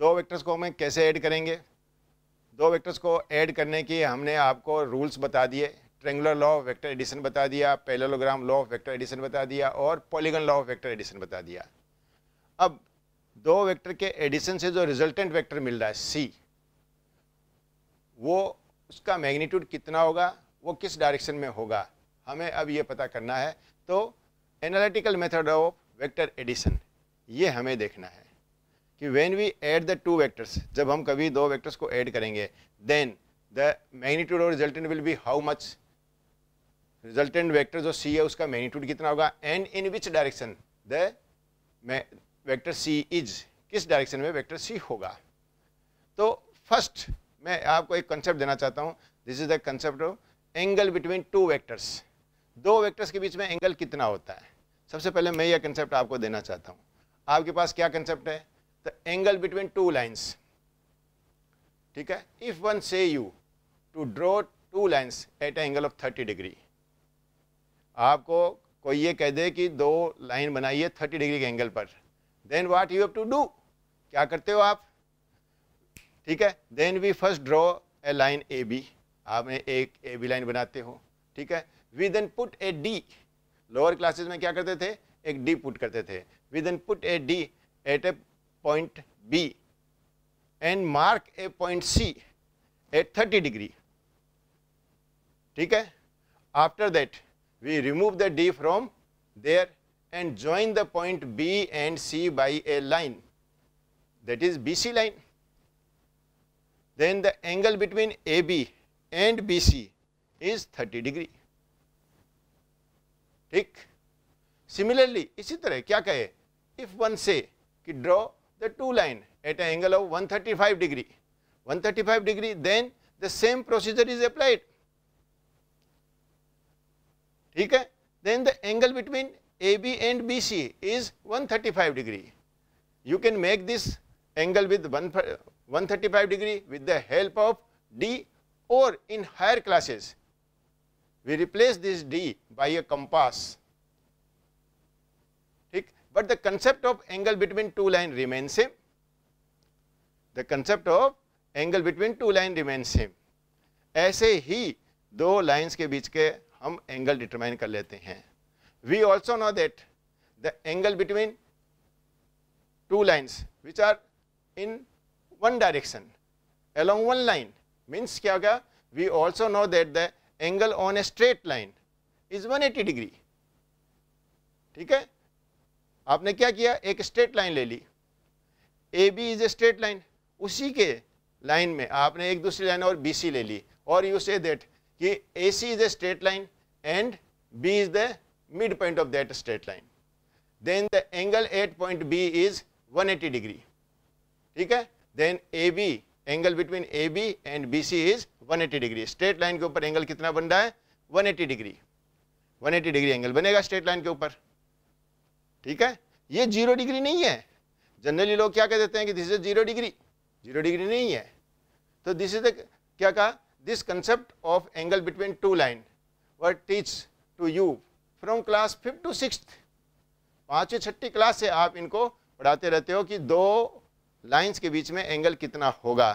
दो वेक्टर्स को हमें कैसे ऐड करेंगे दो वेक्टर्स को ऐड करने की हमने आपको रूल्स बता दिए triangular law of vector addition बता दिया parallelogram law of vector addition बता दिया और polygon law of vector addition बता दिया अब दो वेक्टर के एडिशन से जो रिजल्टेंट वेक्टर मिल रहा है सी वो उसका मैग्नीट्यूड कितना होगा वो किस डायरेक्शन में होगा हमें अब ये पता करना है तो analytical method of vector addition ये हमें देखना है कि when we add the two vectors जब हम कभी दो वैक्टर्स को एड करेंगे देन द मैग्नीट्यूड और resultant will be how much resultant vector जो सी है उसका मैग्नीट्यूड कितना होगा and in which direction the vector C is किस डायरेक्शन में वैक्टर सी होगा तो फर्स्ट मैं आपको एक कंसेप्ट देना चाहता हूँ this is the concept of angle between two vectors दो वैक्टर्स के बीच में एंगल कितना होता है सबसे पहले मैं यह कंसेप्ट आपको देना चाहता हूँ आपके पास क्या कंसेप्ट है the angle between two lines ठीक है if one say you to draw two lines at angle of thirty degree आपको कोई ये कह दे कि दो लाइन बनाइए थर्टी डिग्री के एंगल पर then what you have to do क्या करते हो आप ठीक है then we first draw a line A B आपने एक ए बी लाइन बनाते हो ठीक है we then put a D lower classes में क्या करते थे एक डी पुट करते थे we then put a D at a point B and mark a point C at 30 degree. Okay? After that, we remove the D from there and join the point B and C by a line that is BC line. Then the angle between AB and BC is 30 degree. ठीक Similarly, इसी तरह क्या कहे if one say कि draw the 2 line at an angle of 135 degree. 135 degree then the same procedure is applied. Okay. then the angle between AB and BC is 135 degree. You can make this angle with 135 degree with the help of D or in higher classes. We replace this D by a compass. but the concept of angle between two line remains same. The concept of angle between two line remains same. aise hi do lines ke beech ke hum angle determine kar lete hain We also know that the angle between two lines which are in one direction along one line means kya hoga We also know that the angle on a straight line is 180 degree ठीक है आपने क्या किया एक straight line ले ली A B is a straight line उसी के लाइन में आपने एक दूसरी लाइन और बी सी ले ली और यू से दैट कि A C is a straight line and B is the mid point of that straight line then the angle at point B is 180 degree ठीक है देन A B angle between A B and B C is 180 degree straight line के ऊपर angle कितना बन रहा है 180 degree 180 degree angle बनेगा स्ट्रेट लाइन के ऊपर ठीक है ये जीरो डिग्री नहीं है जनरली लोग क्या कह देते हैं कि this is zero degree zero degree नहीं है तो दिस इज द क्या कहा this concept of angle between two line were teach to you from class fifth to six पाँचवीं छठी क्लास से आप इनको पढ़ाते रहते हो कि दो लाइंस के बीच में एंगल कितना होगा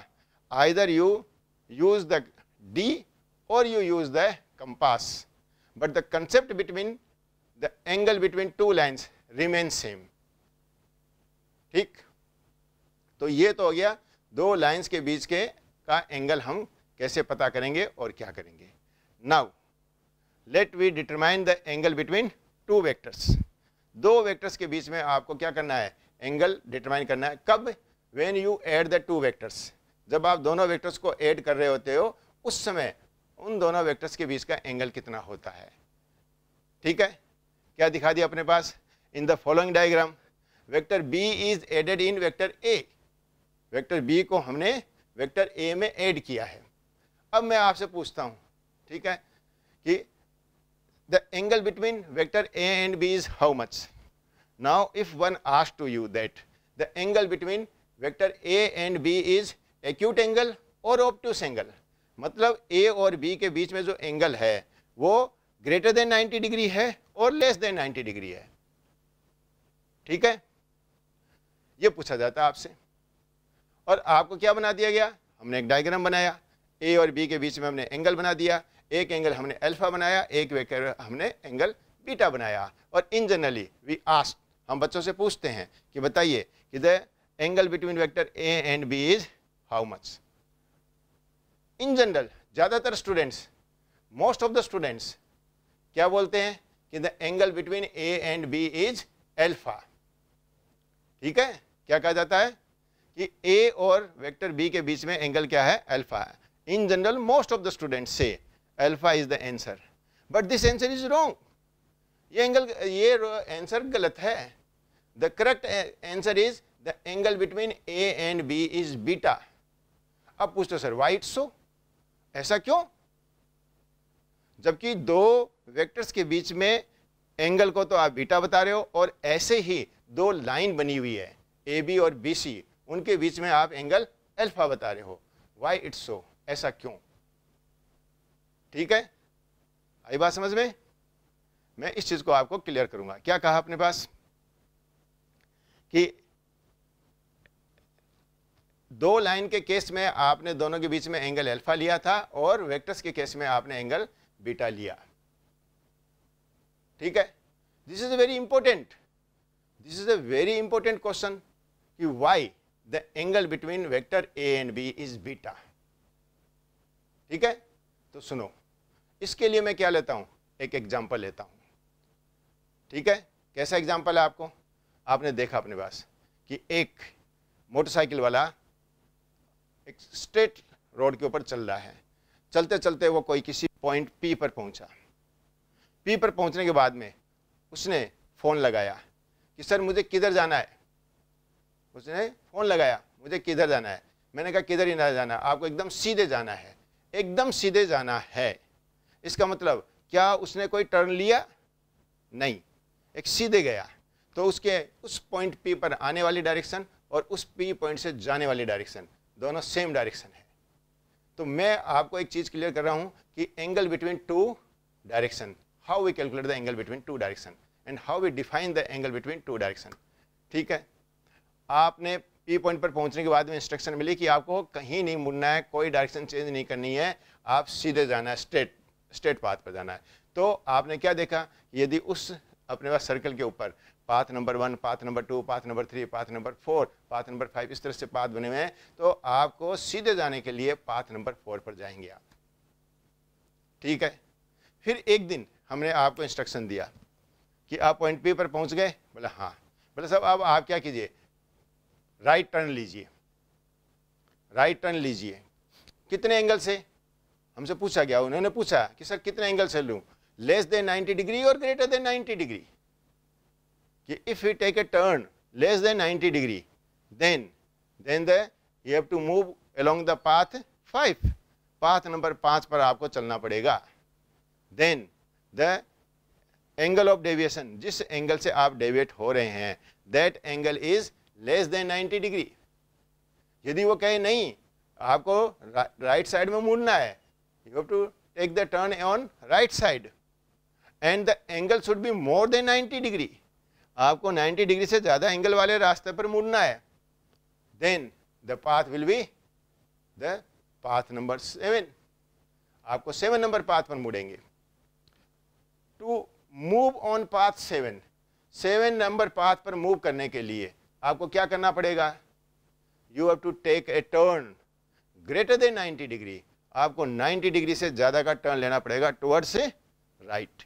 either you use the D or you use the compass but the concept between the angle between two lines remain same ठीक तो ये तो हो गया दो लाइंस के बीच के का एंगल हम कैसे पता करेंगे और क्या करेंगे now let we determine the angle between two vectors दो वेक्टर्स के बीच में आपको क्या करना है एंगल डिटरमाइन करना है कब when you add the two vectors जब आप दोनों वेक्टर्स को ऐड कर रहे होते हो उस समय उन दोनों वेक्टर्स के बीच का एंगल कितना होता है ठीक है क्या दिखा दिया अपने पास in the following diagram. Vector B is added in vector A. Vector B को हमने वेक्टर ए में ऐड किया है अब मैं आपसे पूछता हूँ ठीक है कि the angle between vector A and B is how much now if one ask to you that the angle between vector A and B is acute angle or obtuse angle मतलब ए और B के बीच में जो angle है वो greater than 90 degree है और लेस देन 90 डिग्री है ठीक है ये पूछा जाता है आपसे और आपको क्या बना दिया गया हमने एक डायग्राम बनाया ए और बी के बीच में हमने एंगल बना दिया एक एंगल हमने अल्फा बनाया एक वेकर हमने एंगल बीटा बनाया और इन जनरली वी आस्ट हम बच्चों से पूछते हैं कि बताइए कि the angle between vector A and B is how much in general ज़्यादातर students most of the students क्या बोलते हैं कि the angle between A and B is alpha ठीक है क्या कहा जाता है कि ए और वेक्टर बी के बीच में एंगल क्या है अल्फा है in general most of the student say alpha is the answer but this answer is wrong ये एंगल ये आंसर गलत है the correct answer is the angle between A and B is beta अब पूछते तो sir white so ऐसा क्यों जबकि दो वेक्टर्स के बीच में एंगल को तो आप बीटा बता रहे हो और ऐसे ही दो लाइन बनी हुई है ए बी और बी सी उनके बीच में आप एंगल अल्फा बता रहे हो वाई इट्स सो ऐसा क्यों ठीक है आई बात समझ में मैं इस चीज़ को आपको क्लियर करूंगा क्या कहा अपने पास कि दो लाइन के केस में आपने दोनों के बीच में एंगल अल्फा लिया था और वेक्टर्स के केस में आपने एंगल बीटा लिया ठीक है this is very important This is a very important question कि why the angle between vector A and B is beta. ठीक है तो सुनो इसके लिए मैं क्या लेता हूँ एक एग्जाम्पल लेता हूँ ठीक है कैसा एग्जाम्पल है आपको आपने देखा अपने पास कि एक मोटरसाइकिल वाला एक स्ट्रेट रोड के ऊपर चल रहा है चलते चलते वो कोई किसी पॉइंट पी पर पहुंचा पी पर पहुंचने के बाद में उसने फ़ोन लगाया कि सर मुझे किधर जाना है उसने फ़ोन लगाया मुझे किधर जाना है मैंने कहा किधर ही ना जाना आपको एकदम सीधे जाना है एकदम सीधे जाना है इसका मतलब क्या उसने कोई टर्न लिया नहीं एक सीधे गया तो उसके उस पॉइंट पी पर आने वाली डायरेक्शन और उस पी पॉइंट से जाने वाली डायरेक्शन दोनों सेम डायरेक्शन है तो मैं आपको एक चीज़ क्लियर कर रहा हूँ कि angle between two direction how we calculate the angle between two direction and how we define the angle between two direction ठीक है आपने पी पॉइंट पर पहुंचने के बाद में इंस्ट्रक्शन मिली कि आपको कहीं नहीं मुड़ना है कोई डायरेक्शन चेंज नहीं करनी है आप सीधे जाना है स्ट्रेट स्ट्रेट पाथ पर जाना है तो आपने क्या देखा यदि उस अपने पास सर्कल के ऊपर path number one path number two path number three path number four path number five इस तरह से पाथ बने हुए हैं तो आपको सीधे जाने के लिए पाथ नंबर फोर पर जाएंगे आप ठीक है फिर एक दिन हमने आपको इंस्ट्रक्शन दिया कि आप पॉइंट पी पर पहुंच गए बोले हाँ बोले साहब अब आप क्या कीजिए राइट टर्न लीजिए राइट टर्न लीजिए कितने एंगल से हमसे पूछा गया उन्होंने पूछा कि सर कितने एंगल से लूँ लेस देन 90 डिग्री और ग्रेटर देन 90 डिग्री कि if you take a turn less than 90 degree then then the you have to move along the path five path number पाँच पर आपको चलना पड़ेगा then the angle of deviation जिस angle से आप डेविएट हो रहे हैं that angle is less than 90 degree यदि वो कहे नहीं आपको राइट साइड में मुड़ना है you have to take the turn on right side and the angle should be more than 90 degree आपको 90 डिग्री से ज़्यादा एंगल वाले रास्ते पर मुड़ना है then the path will be the path number seven आपको सेवन नंबर पाथ पर मुड़ेंगे to move on path seven seven number path पर मूव करने के लिए आपको क्या करना पड़ेगा you have to take a turn greater than 90 degree आपको 90 डिग्री से ज़्यादा का टर्न लेना पड़ेगा टुवर्ड्स से राइट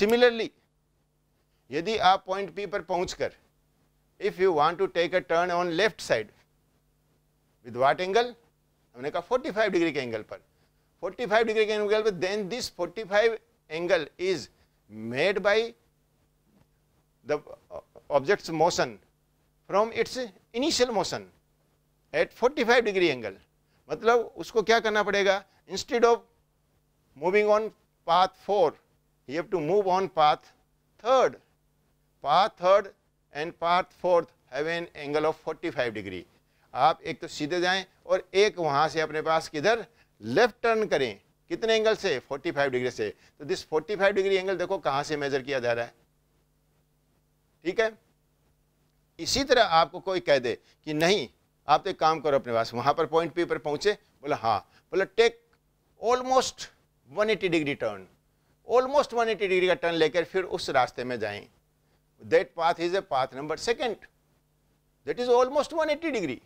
सिमिलरली यदि आप पॉइंट पी पर पहुंचकर if you want to take a turn on left side with what angle हमने कहा 45 डिग्री के एंगल पर 45 डिग्री के एंगल पर then this 45 angle is made by the object's motion from its initial motion at 45 degree angle मतलब उसको क्या करना पड़ेगा instead of moving on path 4 you have to move on path third path third and path fourth have an angle of 45 degree आप एक तो सीधे जाएं और एक वहां से अपने पास किधर left turn करें कितने एंगल से 45 डिग्री से तो दिस 45 डिग्री एंगल देखो कहां से मेजर किया जा रहा है ठीक है इसी तरह आपको कोई कह दे कि नहीं आप तो एक काम करो अपने पास वहां पर पॉइंट पी पर पहुंचे बोला हाँ बोला take almost 180 degree turn almost 180 degree का टर्न लेकर फिर उस रास्ते में जाए that path is a path number second that is almost 180 degree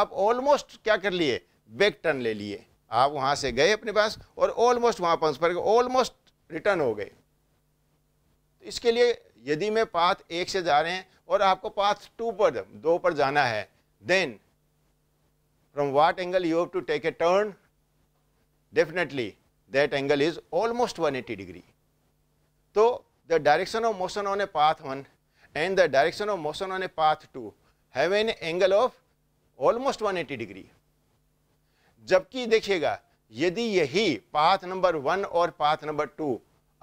आप ऑलमोस्ट क्या कर लिए बैक टर्न ले लिए आप वहां से गए अपने पास और ऑलमोस्ट वहां पहुंच पर ऑलमोस्ट रिटर्न हो गए तो इसके लिए यदि मैं पाथ एक से जा रहे हैं और आपको पाथ टू पर दो पर जाना है then from what angle you have to take a turn definitely that angle is almost one eighty degree तो the direction of motion on a path one and the direction of motion on a path two have an angle of almost 180 degree जबकि देखिएगा यदि यही path number one और path number two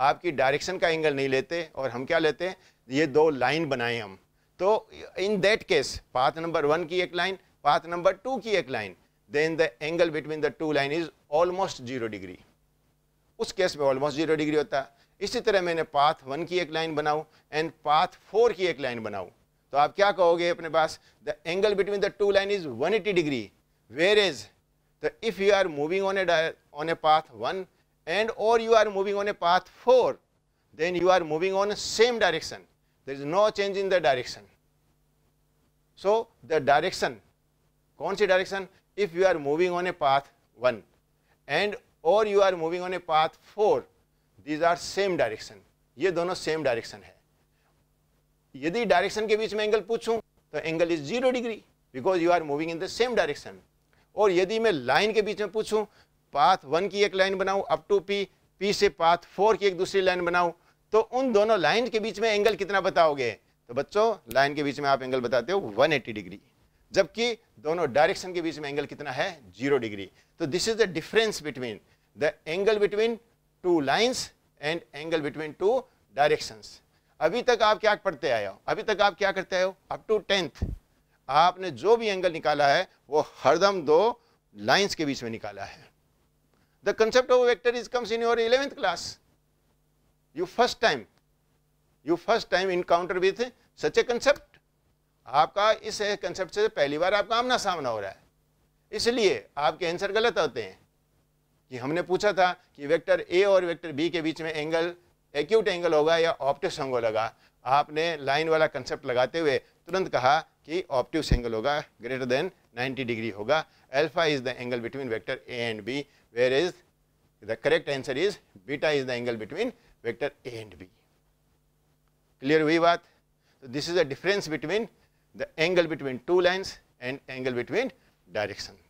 आपकी direction का angle नहीं लेते और हम क्या लेते हैं ये दो लाइन बनाए हम तो in that case path number one की एक लाइन पाथ नंबर टू की एक line then the angle between the two line is almost zero degree उस केस में ऑलमोस्ट जीरो डिग्री होता है इसी तरह मैंने पाथ वन की एक लाइन बनाऊ एंड पाथ फोर की एक लाइन बनाऊ तो आप क्या कहोगे अपने पास the angle between the two line is 180 degree where is the if you are moving on a dial on a path 1 and or you are moving on a path 4 then you are moving on same direction there is no change in the direction so the direction kaun si direction if you are moving on a path 1 and or you are moving on a path 4 these are same direction ye dono same direction hai yadi direction ke बीच में angle पूछूं तो angle is zero degree because you are moving in the same direction और यदि मैं line के बीच में पूछूं पाथ वन की एक लाइन बनाऊं अप टू पी पी से पाथ फोर की एक दूसरी लाइन बनाऊं तो उन दोनों लाइन के बीच में एंगल कितना बताओगे तो बच्चों लाइन के बीच में आप एंगल बताते हो 180 डिग्री जबकि दोनों डायरेक्शन के बीच में एंगल कितना है जीरो डिग्री तो this is the difference between the angle between two lines and angle between two directions अभी तक आप क्या पढ़ते आए हो अभी तक आप क्या करते आए हो अप टू टेंथ आपने जो भी एंगल निकाला है वो हरदम दो लाइंस के बीच में निकाला है the concept of vector is comes in your eleventh class you first time you first time encounter with such a concept आपका इस कंसेप्ट से पहली बार आपका आमना सामना हो रहा है इसलिए आपके आंसर गलत होते हैं कि हमने पूछा था कि वेक्टर ए और वेक्टर बी के बीच में एंगल एक्यूट एंगल होगा या ऑप्टिक्स एंगल होगा आपने लाइन वाला कंसेप्ट लगाते हुए तुरंत कहा कि ऑप्टिव एंगल होगा ग्रेटर देन 90 डिग्री होगा alpha is the angle between vector A and B where is the correct answer is beta is the angle between vector A and B clear हुई बात तो this is the difference between the angle between two lines and angle between direction